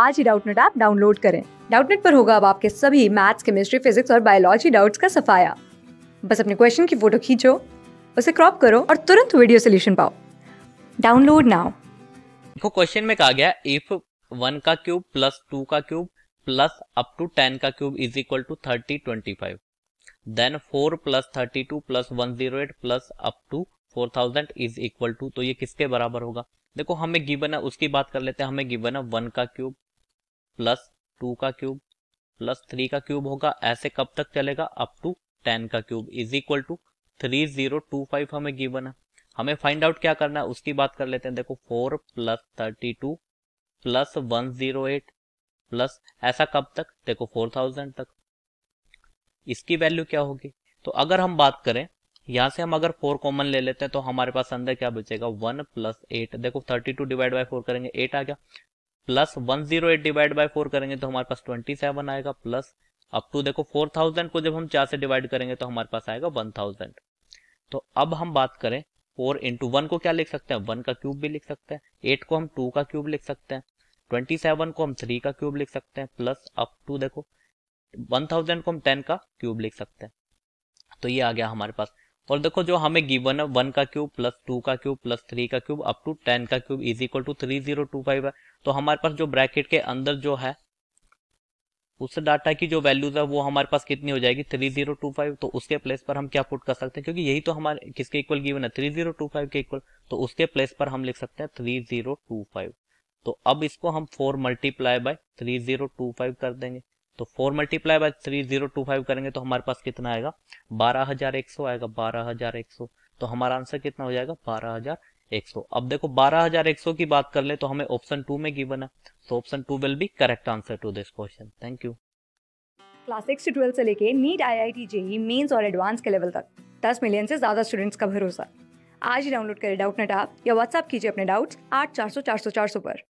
आज ही Doubtnut app download करें डाउटनेट पर होगा अब आपके सभी मैथ्स केमिस्ट्री फिजिक्स और बायोलॉजी डाउट्स का सफाया बस अपने क्वेश्चन की फोटो खींचो उसे क्रॉप करो और तुरंत वीडियो सोल्यूशन पाओ डाउनलोड नाउ देखो क्वेश्चन में कहा गया इफ वन का क्यूब प्लस टू का cube plus up to ten का cube is equal to thirty twenty five then four plus thirty two plus one zero eight plus up to four thousand is equal to तो ये किसके बराबर होगा देखो हमें given है उसकी बात कर लेते हैं हमें गिवन है वन का क्यूब प्लस टू का क्यूब प्लस थ्री का क्यूब होगा ऐसे कब तक चलेगा अप टू टेन का cube is equal to three zero two five हमें गिवन है हमें फाइंड आउट क्या करना है उसकी बात कर लेते हैं देखो four plus thirty two plus one zero eight plus ऐसा कब तक देखो फोर थाउजेंड तक इसकी वैल्यू क्या होगी तो अगर हम बात करें यहां से हम अगर फोर कॉमन ले लेते हैं तो हमारे पास अंदर क्या बचेगा वन प्लस एट देखो thirty two divide by four करेंगे एट आ गया plus one zero eight divide by four करेंगे तो हमारे पास ट्वेंटी सेवन आएगा प्लस अप टू देखो फोर थाउजेंड को जब हम चार से डिवाइड करेंगे तो हमारे पास आएगा वन थाउजेंड तो अब हम बात करें फोर इंटू वन को क्या लिख सकते हैं वन का क्यूब भी लिख सकते हैं एट को हम टू का क्यूब लिख सकते हैं ट्वेंटी सेवन को हम थ्री का क्यूब लिख सकते हैं प्लस अप टू देखो वन थाउजेंड को हम टेन का क्यूब लिख सकते हैं तो ये आ गया हमारे पास और देखो जो हमें गिवन है वन का क्यूब प्लस टू का क्यूब प्लस थ्री का क्यूब अप टू टेन का cube is equal to three zero two five है तो हमारे पास जो ब्रैकेट के अंदर जो है उस डाटा की जो वैल्यूज है वो हमारे पास कितनी हो जाएगी थ्री जीरो टू फाइव तो उसके प्लेस पर हम क्या पुट कर सकते हैं क्योंकि यही तो हमारे किसके इक्वल गिवन है थ्री जीरो टू फाइव के इक्वल तो उसके प्लेस पर हम लिख सकते हैं थ्री जीरो टू फाइव तो अब इसको हम four multiply by three zero two five कर देंगे तो four multiply by three zero two five करेंगे तो हमारे पास कितना आएगा बारह हजार एक सौ आएगा बारह हजार एक सौ तो हमारा आंसर कितना हो जाएगा बारह हजार एक सौ अब देखो बारह हजार एक सौ की बात कर ले तो हमें ऑप्शन टू में गिवन है तो option two will be correct answer to this question thank you class six से ट्वेल्थ से लेके NEET I I T JEE mains और एडवांस के लेवल तक दस मिलियन से ज्यादा स्टूडेंट्स का भरोसा आज ही डाउनलोड करें डाउट नेट आप या व्हाट्सअप कीजिए अपने डाउट्स आठ चार सौ चार सौ चार सौ पर